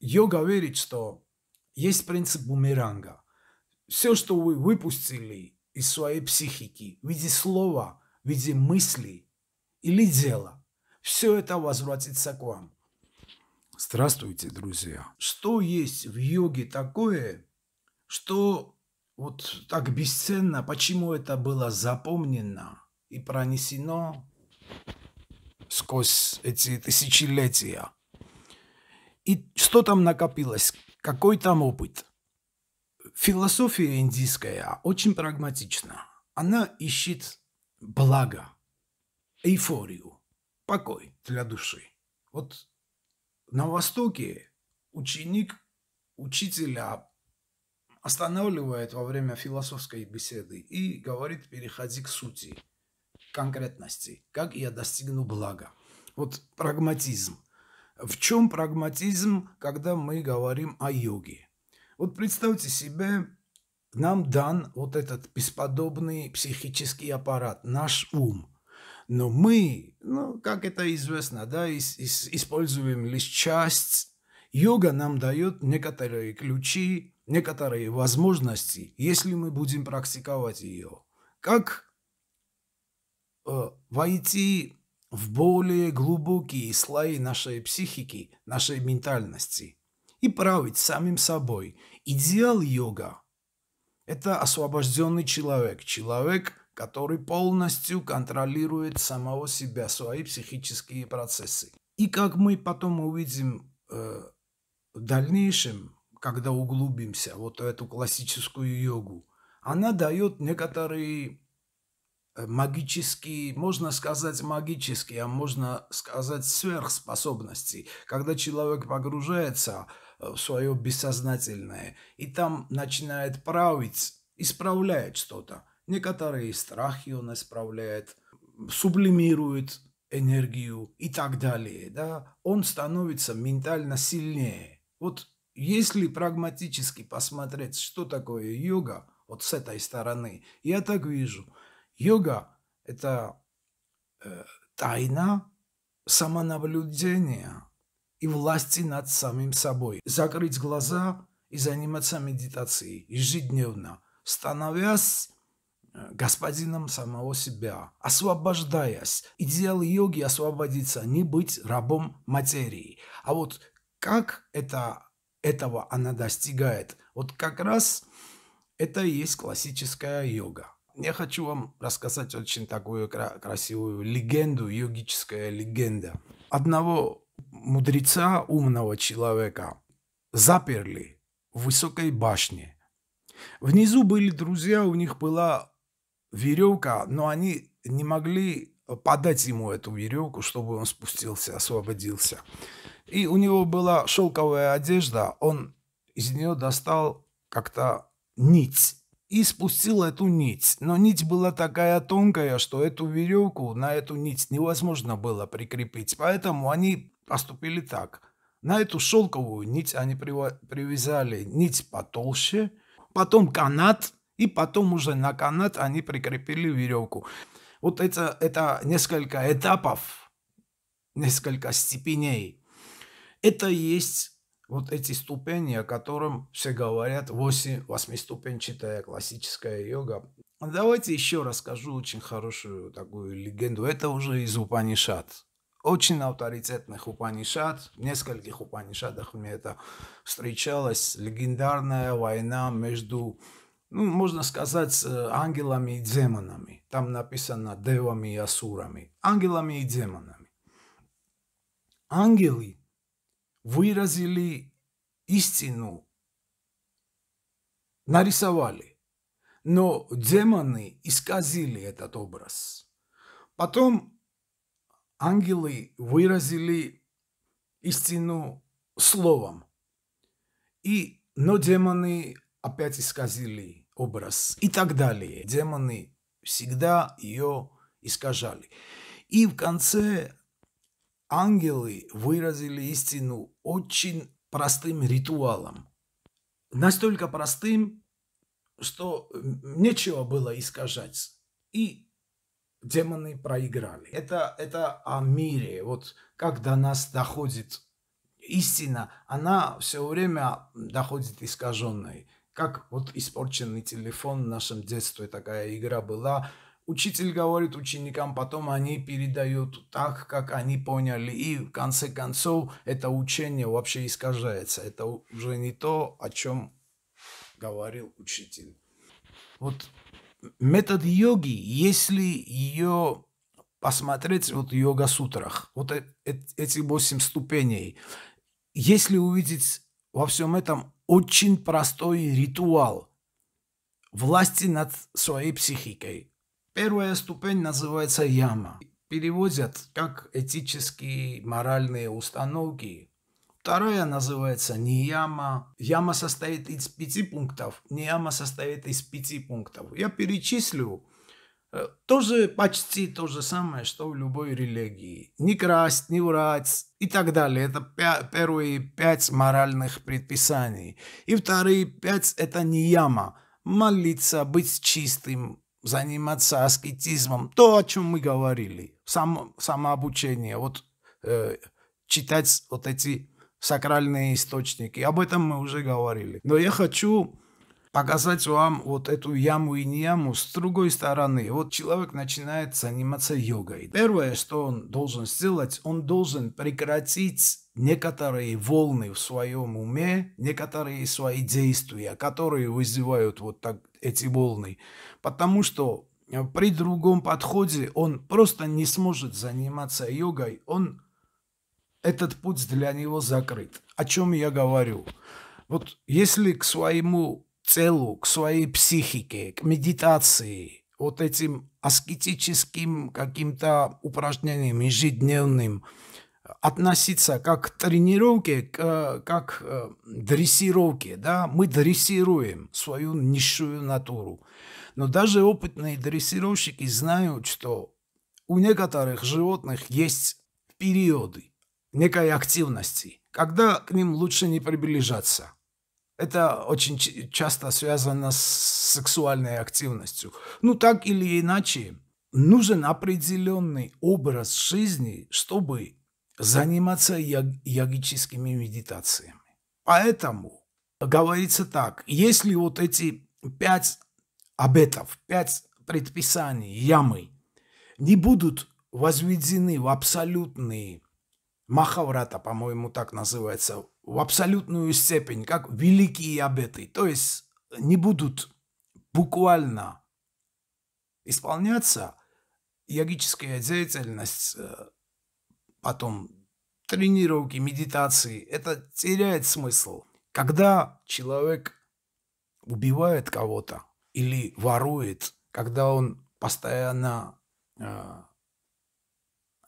Йога верит, что есть принцип бумеранга. Все, что вы выпустили из своей психики в виде слова, в виде мысли или дела, все это возвратится к вам. Здравствуйте, друзья. Что есть в йоге такое, что вот так бесценно, почему это было запомнено и пронесено сквозь эти тысячелетия? и что там накопилось, какой там опыт. Философия индийская очень прагматична. Она ищет благо, эйфорию, покой для души. Вот на Востоке ученик учителя останавливает во время философской беседы и говорит «переходи к сути, конкретности, как я достигну блага». Вот прагматизм – в чем прагматизм, когда мы говорим о йоге? Вот представьте себе, нам дан вот этот бесподобный психический аппарат, наш ум. Но мы, ну, как это известно, да, из, из, используем лишь часть. Йога нам дает некоторые ключи, некоторые возможности, если мы будем практиковать ее. Как э, войти в более глубокие слои нашей психики, нашей ментальности и править самим собой. Идеал йога – это освобожденный человек, человек, который полностью контролирует самого себя, свои психические процессы. И как мы потом увидим э, в дальнейшем, когда углубимся вот эту классическую йогу, она дает некоторые Э, магические, можно сказать магические, а можно сказать сверхспособности, когда человек погружается э, в свое бессознательное и там начинает править, исправляет что-то. Некоторые страхи он исправляет, сублимирует энергию и так далее. Да? Он становится ментально сильнее. Вот если прагматически посмотреть, что такое йога, вот с этой стороны, я так вижу – Йога – это э, тайна самонаблюдения и власти над самим собой. Закрыть глаза и заниматься медитацией ежедневно, становясь э, господином самого себя, освобождаясь. Идеал йоги – освободиться, не быть рабом материи. А вот как это, этого она достигает? Вот как раз это и есть классическая йога я хочу вам рассказать очень такую кра- красивую легенду, йогическая легенда. Одного мудреца, умного человека, заперли в высокой башне. Внизу были друзья, у них была веревка, но они не могли подать ему эту веревку, чтобы он спустился, освободился. И у него была шелковая одежда, он из нее достал как-то нить и спустил эту нить. Но нить была такая тонкая, что эту веревку на эту нить невозможно было прикрепить, поэтому они поступили так. На эту шелковую нить они привязали нить потолще, потом канат, и потом уже на канат они прикрепили веревку. Вот это, это несколько этапов, несколько степеней. Это есть вот эти ступени, о котором все говорят, 8, 8-ступенчатая классическая йога. Давайте еще расскажу очень хорошую такую легенду. Это уже из Упанишат. Очень авторитетных Упанишат, в нескольких Упанишатах мне это встречалось. Легендарная война между ну, можно сказать, э, ангелами и демонами. Там написано девами и асурами. Ангелами и демонами. Ангелы выразили истину, нарисовали. Но демоны исказили этот образ. Потом ангелы выразили истину словом. И, но демоны опять исказили образ и так далее. Демоны всегда ее искажали. И в конце ангелы выразили истину очень простым ритуалом. Настолько простым, что нечего было искажать. И демоны проиграли. Это, это о мире. Вот как до нас доходит истина, она все время доходит искаженной. Как вот испорченный телефон в нашем детстве такая игра была – Учитель говорит ученикам, потом они передают так, как они поняли. И в конце концов это учение вообще искажается. Это уже не то, о чем говорил учитель. Вот метод йоги, если ее посмотреть вот йога-сутрах, вот э, э, эти восемь ступеней, если увидеть во всем этом очень простой ритуал власти над своей психикой – Первая ступень называется яма. Переводят как этические моральные установки. Вторая называется нияма. Яма состоит из пяти пунктов. Нияма состоит из пяти пунктов. Я перечислю. Э, Тоже почти то же самое, что в любой религии. Не красть, не врать и так далее. Это первые пять моральных предписаний. И вторые пять – это нияма. Молиться, быть чистым, заниматься аскетизмом, то, о чем мы говорили, само, самообучение, вот э, читать вот эти сакральные источники, об этом мы уже говорили. Но я хочу показать вам вот эту яму и не яму с другой стороны. Вот человек начинает заниматься йогой. Первое, что он должен сделать, он должен прекратить некоторые волны в своем уме, некоторые свои действия, которые вызывают вот так эти волны. Потому что э, при другом подходе он просто не сможет заниматься йогой, он этот путь для него закрыт. О чем я говорю? Вот если к своему целу, к своей психике, к медитации, вот этим аскетическим каким-то упражнениям ежедневным, э, относиться как к тренировке, к, э, как к э, дрессировке. Да? Мы дрессируем свою низшую натуру. Но даже опытные дрессировщики знают, что у некоторых животных есть периоды некой активности, когда к ним лучше не приближаться – это очень часто связано с сексуальной активностью. Ну, так или иначе, нужен определенный образ жизни, чтобы заниматься йогическими медитациями. Поэтому говорится так, если вот эти пять обетов, пять предписаний ямы не будут возведены в абсолютные Махаврата, по-моему, так называется, в абсолютную степень, как великие обеты, то есть не будут буквально исполняться, йогическая деятельность, э, потом тренировки, медитации, это теряет смысл. Когда человек убивает кого-то или ворует, когда он постоянно э,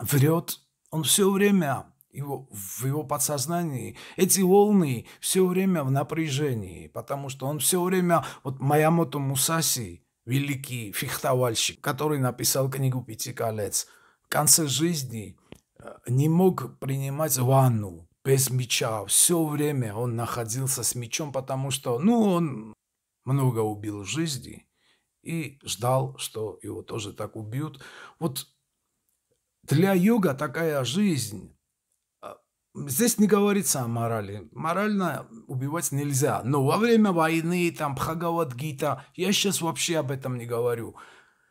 врет, он все время его, в его подсознании эти волны все время в напряжении, потому что он все время, вот Маямото Мусаси, великий фехтовальщик, который написал книгу «Пяти колец», в конце жизни э, не мог принимать ванну без меча. Все время он находился с мечом, потому что, ну, он много убил в жизни и ждал, что его тоже так убьют. Вот для йога такая жизнь Здесь не говорится о морали. Морально убивать нельзя. Но во время войны, там, Бхагавадгита, я сейчас вообще об этом не говорю.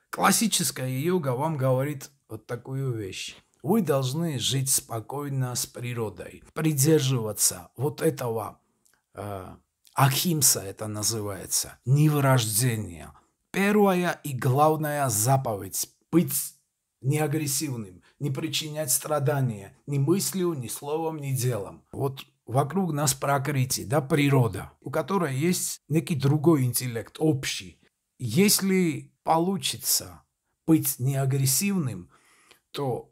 Классическая йога вам говорит вот такую вещь. Вы должны жить спокойно с природой, придерживаться вот этого э, ахимса, это называется, неврождения. Первая и главная заповедь – быть неагрессивным не причинять страдания ни мыслью, ни словом, ни делом. Вот вокруг нас прокрытие, да, природа, у которой есть некий другой интеллект, общий. Если получится быть неагрессивным, то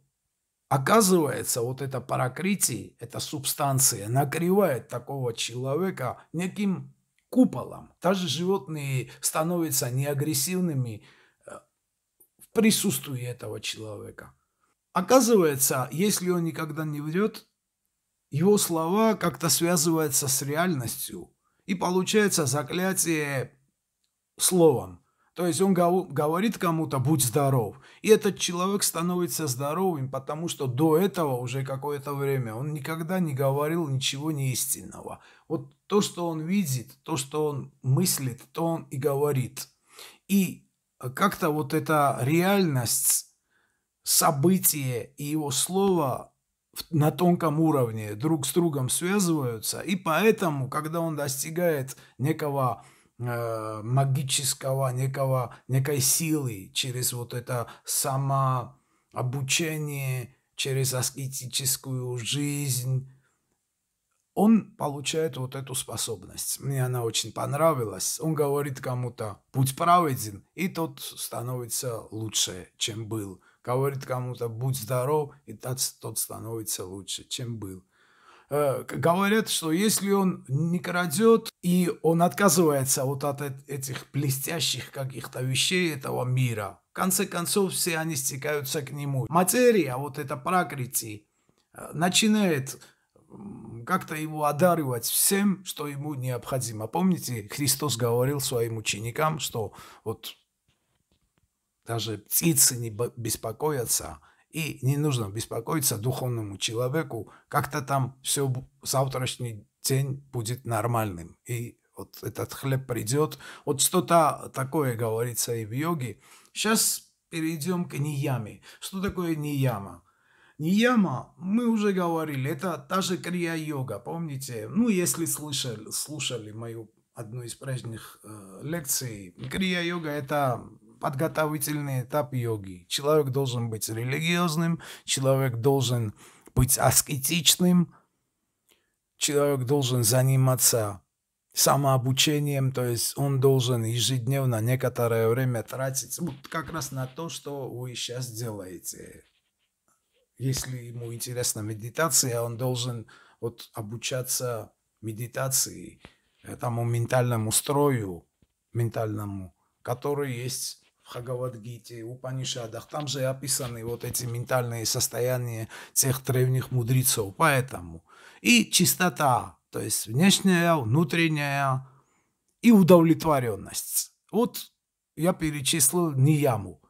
оказывается вот это прокрытие, эта субстанция накрывает такого человека неким куполом. Даже животные становятся неагрессивными э, в присутствии этого человека. Оказывается, если он никогда не врет, его слова как-то связываются с реальностью, и получается заклятие словом. То есть он говорит кому-то «будь здоров», и этот человек становится здоровым, потому что до этого уже какое-то время он никогда не говорил ничего неистинного. Вот то, что он видит, то, что он мыслит, то он и говорит. И как-то вот эта реальность событие и его слово на тонком уровне друг с другом связываются, и поэтому, когда он достигает некого э, магического, некого, некой силы через вот это самообучение, через аскетическую жизнь, он получает вот эту способность. Мне она очень понравилась. Он говорит кому-то, будь праведен, и тот становится лучше, чем был говорит кому-то «будь здоров», и тот, становится лучше, чем был. Э, говорят, что если он не крадет, и он отказывается вот от этих блестящих каких-то вещей этого мира, в конце концов все они стекаются к нему. Материя, вот эта пракрити, э, начинает как-то его одаривать всем, что ему необходимо. Помните, Христос говорил своим ученикам, что вот даже птицы не беспокоятся, и не нужно беспокоиться духовному человеку, как-то там все завтрашний день будет нормальным, и вот этот хлеб придет. Вот что-то такое говорится и в йоге. Сейчас перейдем к нияме. Что такое нияма? Нияма, мы уже говорили, это та же крия-йога, помните? Ну, если слышали, слушали мою одну из прежних э, лекций, крия-йога – это подготовительный этап йоги. Человек должен быть религиозным, человек должен быть аскетичным, человек должен заниматься самообучением, то есть он должен ежедневно некоторое время тратить вот как раз на то, что вы сейчас делаете. Если ему интересна медитация, он должен вот обучаться медитации, этому ментальному строю, ментальному, который есть в Упанишадах, там же описаны вот эти ментальные состояния тех древних мудрецов. Поэтому и чистота, то есть внешняя, внутренняя и удовлетворенность. Вот я перечислил неяму.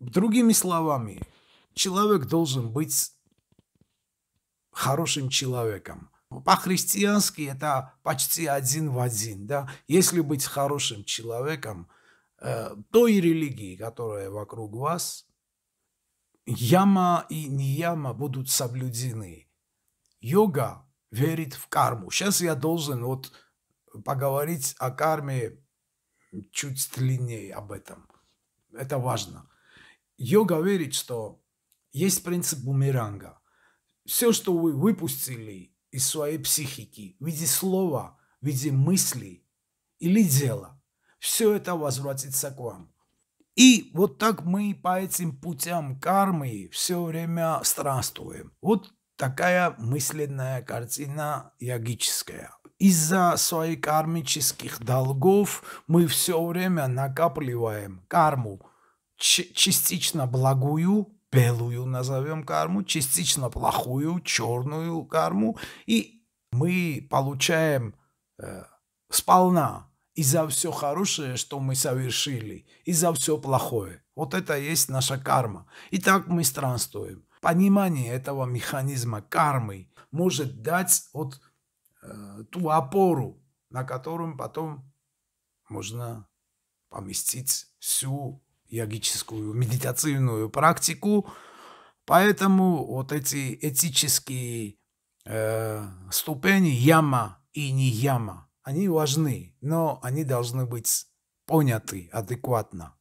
Другими словами, человек должен быть хорошим человеком. По-христиански это почти один в один. Да? Если быть хорошим человеком – Э, той религии, которая вокруг вас, яма и нияма будут соблюдены. Йога верит в карму. Сейчас я должен вот поговорить о карме чуть длиннее об этом. Это важно. Йога верит, что есть принцип бумеранга. Все, что вы выпустили из своей психики в виде слова, в виде мысли или дела, все это возвратится к вам. И вот так мы по этим путям кармы все время странствуем. Вот такая мысленная картина ягическая. Из-за своих кармических долгов мы все время накапливаем карму, частично благую, белую назовем карму, частично плохую, черную карму, и мы получаем э, сполна и за все хорошее, что мы совершили, и за все плохое. Вот это и есть наша карма. И так мы странствуем. Понимание этого механизма кармы может дать вот э, ту опору, на котором потом можно поместить всю йогическую медитативную практику. Поэтому вот эти этические э, ступени яма и не яма они важны, но они должны быть поняты адекватно.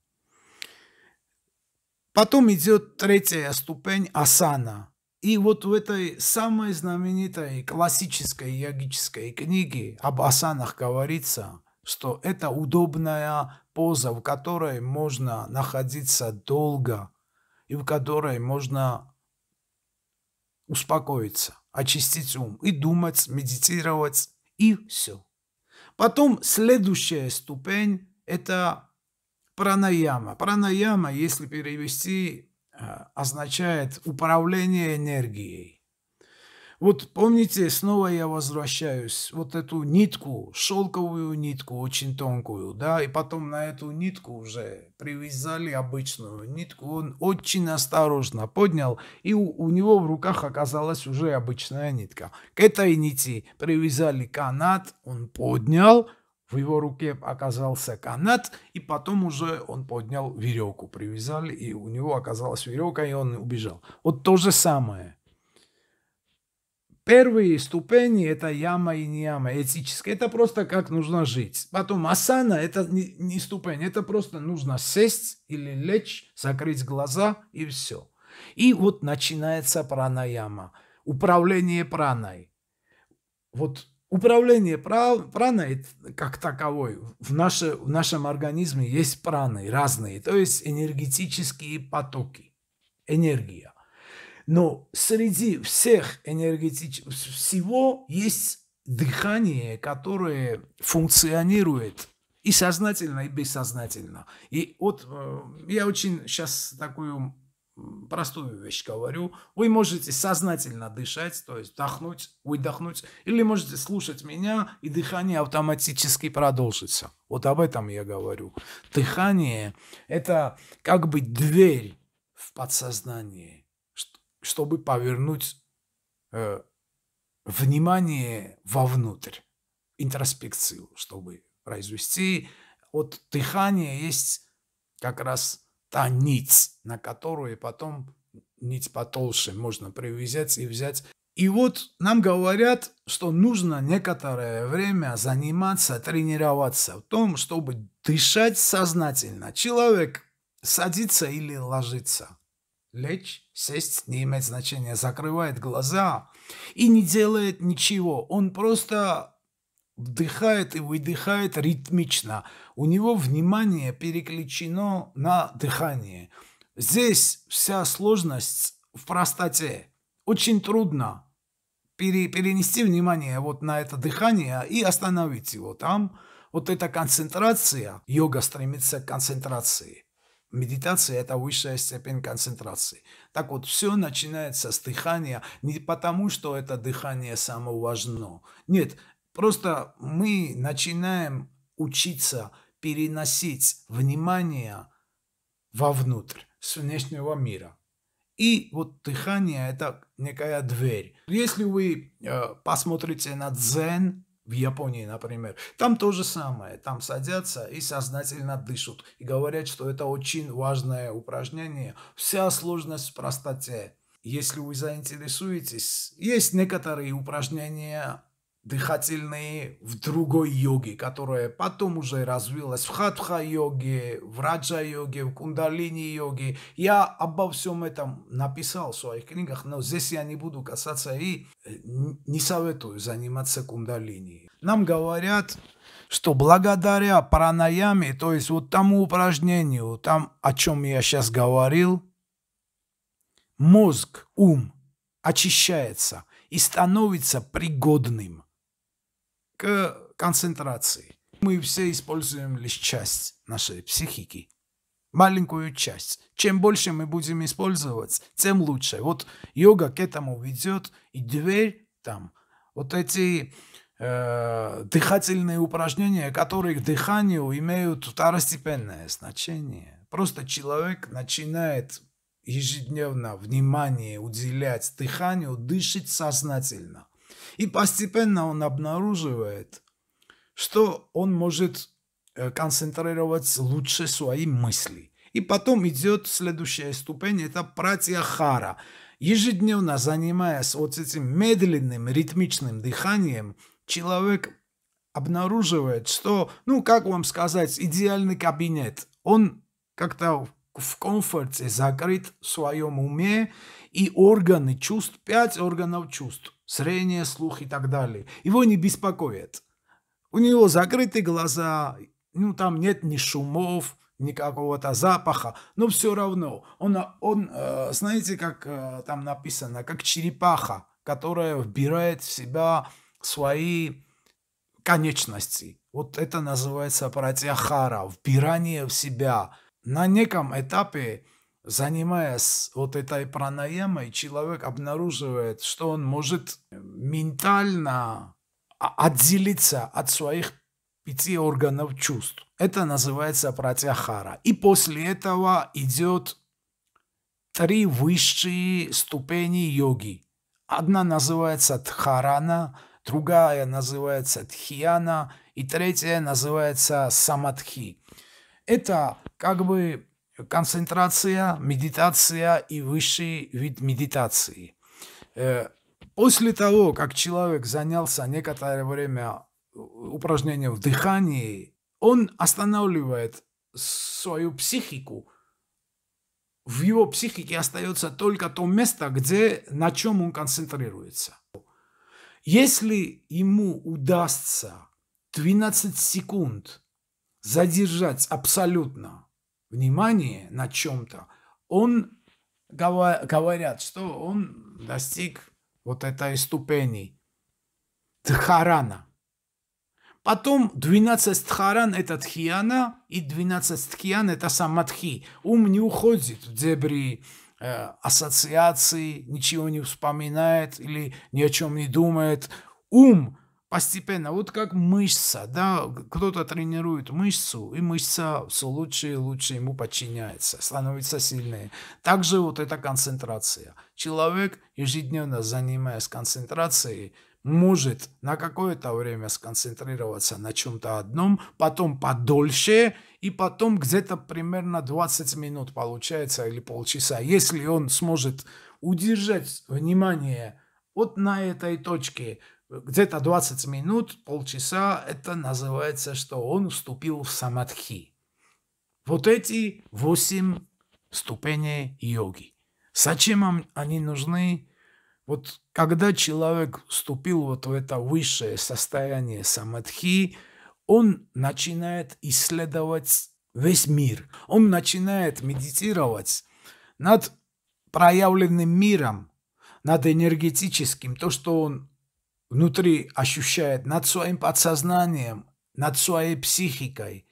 Потом идет третья ступень асана. И вот в этой самой знаменитой классической йогической книге об асанах говорится, что это удобная поза, в которой можно находиться долго и в которой можно успокоиться, очистить ум и думать, медитировать, и все. Потом следующая ступень – это пранаяма. Пранаяма, если перевести, э, означает управление энергией. Вот помните, снова я возвращаюсь, вот эту нитку, шелковую нитку, очень тонкую, да, и потом на эту нитку уже привязали обычную нитку. Он очень осторожно поднял, и у, у него в руках оказалась уже обычная нитка. К этой нити привязали канат, он поднял, в его руке оказался канат, и потом уже он поднял веревку, привязали, и у него оказалась веревка, и он убежал. Вот то же самое – Первые ступени – это яма и нияма, этические. Это просто как нужно жить. Потом асана – это не, не ступень, это просто нужно сесть или лечь, закрыть глаза и все. И вот начинается пранаяма, управление праной. Вот управление праной как таковой в, наше, в нашем организме есть праны разные, то есть энергетические потоки, энергия. Но среди всех энергетич всего есть дыхание, которое функционирует и сознательно, и бессознательно. И вот э, я очень сейчас такую простую вещь говорю. Вы можете сознательно дышать, то есть вдохнуть, выдохнуть, или можете слушать меня, и дыхание автоматически продолжится. Вот об этом я говорю. Дыхание – это как бы дверь в подсознание чтобы повернуть э, внимание вовнутрь, интроспекцию, чтобы произвести. Вот дыхания есть как раз та нить, на которую потом нить потолще можно привязать и взять. И вот нам говорят, что нужно некоторое время заниматься, тренироваться в том, чтобы дышать сознательно. Человек садится или ложится – Лечь, сесть не имеет значения, закрывает глаза и не делает ничего. Он просто вдыхает и выдыхает ритмично. У него внимание переключено на дыхание. Здесь вся сложность в простоте. Очень трудно пере, перенести внимание вот на это дыхание и остановить его там. Вот эта концентрация, йога стремится к концентрации. Медитация – это высшая степень концентрации. Так вот, все начинается с дыхания, не потому, что это дыхание само важно. Нет, просто мы начинаем учиться переносить внимание вовнутрь, с внешнего мира. И вот дыхание – это некая дверь. Если вы э, посмотрите на дзен, в Японии, например. Там то же самое. Там садятся и сознательно дышат. И говорят, что это очень важное упражнение. Вся сложность в простоте. Если вы заинтересуетесь, есть некоторые упражнения дыхательные в другой йоге, которая потом уже развилась в хатха-йоге, в раджа-йоге, в кундалини-йоге. Я обо всем этом написал в своих книгах, но здесь я не буду касаться и э, не советую заниматься кундалини. Нам говорят, что благодаря паранаяме, то есть вот тому упражнению, там, о чем я сейчас говорил, мозг, ум очищается и становится пригодным концентрации. Мы все используем лишь часть нашей психики. Маленькую часть. Чем больше мы будем использовать, тем лучше. Вот йога к этому ведет, и дверь там. Вот эти э, дыхательные упражнения, которые к дыханию имеют второстепенное значение. Просто человек начинает ежедневно внимание уделять дыханию, дышит сознательно – и постепенно он обнаруживает, что он может э, концентрировать лучше свои мысли. И потом идет следующая ступень, это пратья Ежедневно занимаясь вот этим медленным ритмичным дыханием, человек обнаруживает, что, ну, как вам сказать, идеальный кабинет, он как-то в комфорте, закрыт в своем уме, и органы чувств, пять органов чувств, зрение, слух и так далее, его не беспокоит. У него закрыты глаза, ну там нет ни шумов, ни какого-то запаха, но все равно он, он а, знаете, как а, там написано, как черепаха, которая вбирает в себя свои конечности. Вот это называется пратьяхара, вбирание в себя – на неком этапе, занимаясь вот этой пранаямой, человек обнаруживает, что он может э, ментально а, отделиться от своих пяти органов чувств. Это называется пратяхара. И после этого идет три высшие ступени йоги. Одна называется тхарана, другая называется тхьяна и третья называется самадхи. Это как бы концентрация, медитация и высший вид медитации. Э, после того, как человек занялся некоторое время упражнением в дыхании, он останавливает свою психику. В его психике остается только то место, где, на чем он концентрируется. Если ему удастся 12 секунд – задержать абсолютно внимание на чем-то, он говорят, что он достиг вот этой ступени Тхарана. Потом 12 тхаран – это тхиана, и 12 тхиан – это самадхи. Ум не уходит в дебри э, ассоциации, ничего не вспоминает или ни о чем не думает. Ум постепенно, вот как мышца, да, кто-то тренирует мышцу, и мышца все лучше и лучше ему подчиняется, становится сильнее. Также вот эта концентрация. Человек, ежедневно занимаясь концентрацией, может на какое-то время сконцентрироваться на чем-то одном, потом подольше, и потом где-то примерно 20 минут получается или полчаса, если он сможет удержать внимание вот на этой точке, где-то 20 минут, полчаса, это называется, что он вступил в самадхи. Вот эти восемь ступеней йоги. Зачем они нужны? Вот когда человек вступил вот в это высшее состояние самадхи, он начинает исследовать весь мир. Он начинает медитировать над проявленным миром, над энергетическим, то, что он внутри ощущает, над своим подсознанием, над своей психикой.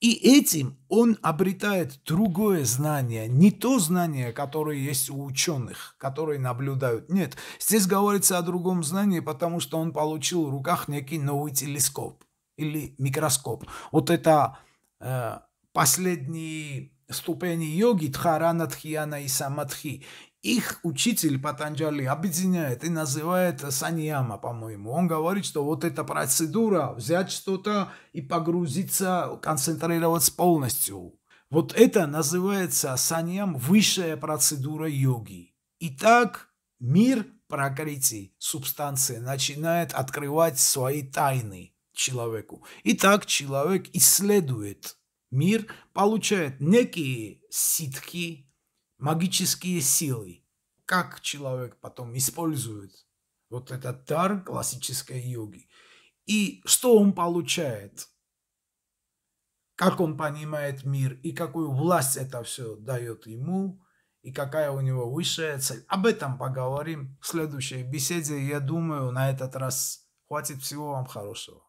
И этим он обретает другое знание, не то знание, которое есть у ученых, которые наблюдают. Нет, здесь говорится о другом знании, потому что он получил в руках некий новый телескоп или микроскоп. Вот это э, последние ступени йоги, тхарана, Дхьяна и Самадхи. Их учитель Патанджали объединяет и называет Саньяма, по-моему. Он говорит, что вот эта процедура, взять что-то и погрузиться, концентрироваться полностью. Вот это называется саньям высшая процедура йоги. Итак, мир пракрити, субстанции начинает открывать свои тайны человеку. Итак, человек исследует мир, получает некие ситхи, магические силы. Как человек потом использует вот этот дар классической йоги. И что он получает? Как он понимает мир и какую власть это все дает ему и какая у него высшая цель. Об этом поговорим в следующей беседе. Я думаю, на этот раз хватит всего вам хорошего.